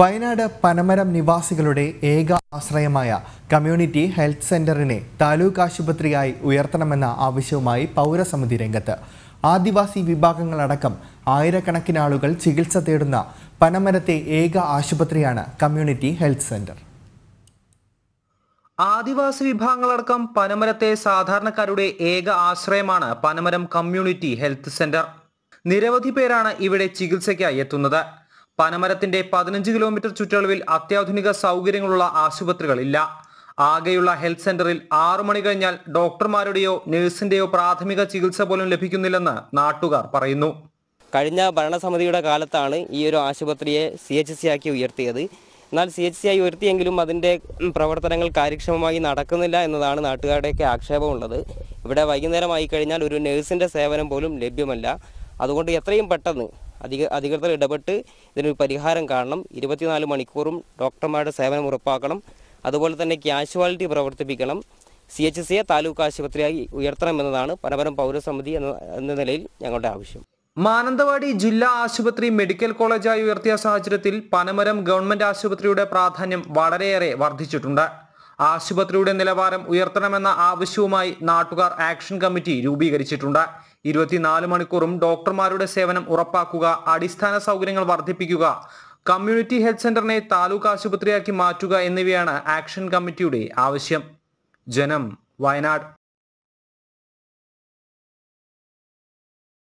വയനാട് പനമരം നിവാസികളുടെ ഏക ആശ്രയമായ കമ്മ്യൂണിറ്റി ഹെൽത്ത് സെന്ററിനെ താലൂക്ക് ആശുപത്രിയായി ഉയർത്തണമെന്ന ആവശ്യവുമായി പൗരസമിതി രംഗത്ത് ആദിവാസി വിഭാഗങ്ങളടക്കം ആയിരക്കണക്കിന് ആളുകൾ ചികിത്സ തേടുന്ന പനമരത്തെ ഏക ആശുപത്രിയാണ് കമ്മ്യൂണിറ്റി ഹെൽത്ത് സെന്റർ ആദിവാസി വിഭാഗങ്ങളടക്കം പനമരത്തെ സാധാരണക്കാരുടെ ഏക ആശ്രയമാണ് പനമരം കമ്മ്യൂണിറ്റി ഹെൽത്ത് സെന്റർ നിരവധി പേരാണ് ഇവിടെ ചികിത്സയ്ക്കായി എത്തുന്നത് പനമരത്തിന്റെ പതിനഞ്ച് കിലോമീറ്റർ ചുറ്റളവിൽ അത്യാധുനിക സൗകര്യങ്ങളുള്ള ആശുപത്രികളില്ല ആകെയുള്ള ഹെൽത്ത് സെന്ററിൽ ആറു മണി കഴിഞ്ഞാൽ ഡോക്ടർമാരുടെയോ നഴ്സിന്റെയോ പ്രാഥമിക ചികിത്സ പോലും ലഭിക്കുന്നില്ലെന്ന് നാട്ടുകാർ പറയുന്നു കഴിഞ്ഞ ഭരണസമിതിയുടെ കാലത്താണ് ഈ ഒരു ആശുപത്രിയെ സി എച്ച് സി ആക്കി ഉയർത്തിയത് എന്നാൽ സി എച്ച് സി ആയി ഉയർത്തിയെങ്കിലും അതിൻ്റെ പ്രവർത്തനങ്ങൾ കാര്യക്ഷമമായി നടക്കുന്നില്ല എന്നതാണ് നാട്ടുകാരുടെയൊക്കെ ആക്ഷേപമുള്ളത് ഇവിടെ വൈകുന്നേരമായി കഴിഞ്ഞാൽ ഒരു നഴ്സിൻ്റെ സേവനം പോലും ലഭ്യമല്ല അതുകൊണ്ട് എത്രയും പെട്ടെന്ന് അധിക അധികൃതർ ഇടപെട്ട് ഇതിനൊരു പരിഹാരം കാണണം ഇരുപത്തിനാല് മണിക്കൂറും ഡോക്ടർമാരുടെ സേവനം ഉറപ്പാക്കണം അതുപോലെ തന്നെ ക്യാഷ്വാലിറ്റി പ്രവർത്തിപ്പിക്കണം സി എച്ച് സിയെ താലൂക്ക് ആശുപത്രിയായി ഉയർത്തണമെന്നതാണ് പനപരം പൗരസമിതി എന്ന എന്ന നിലയിൽ ഞങ്ങളുടെ ആവശ്യം മാനന്തവാടി ജില്ലാ ആശുപത്രി മെഡിക്കൽ കോളേജായി ഉയർത്തിയ സാഹചര്യത്തിൽ പനമരം ഗവൺമെന്റ് ആശുപത്രിയുടെ പ്രാധാന്യം വളരെയേറെ വർദ്ധിച്ചിട്ടുണ്ട് ആശുപത്രിയുടെ നിലവാരം ഉയർത്തണമെന്ന ആവശ്യവുമായി നാട്ടുകാർ ആക്ഷൻ കമ്മിറ്റി രൂപീകരിച്ചിട്ടുണ്ട് ഇരുപത്തിനാല് മണിക്കൂറും ഡോക്ടർമാരുടെ സേവനം ഉറപ്പാക്കുക അടിസ്ഥാന സൗകര്യങ്ങൾ വർദ്ധിപ്പിക്കുക കമ്മ്യൂണിറ്റി ഹെൽത്ത് സെന്ററിനെ താലൂക്ക് ആശുപത്രിയാക്കി മാറ്റുക എന്നിവയാണ് ആക്ഷൻ കമ്മിറ്റിയുടെ ആവശ്യം ജനം വയനാട്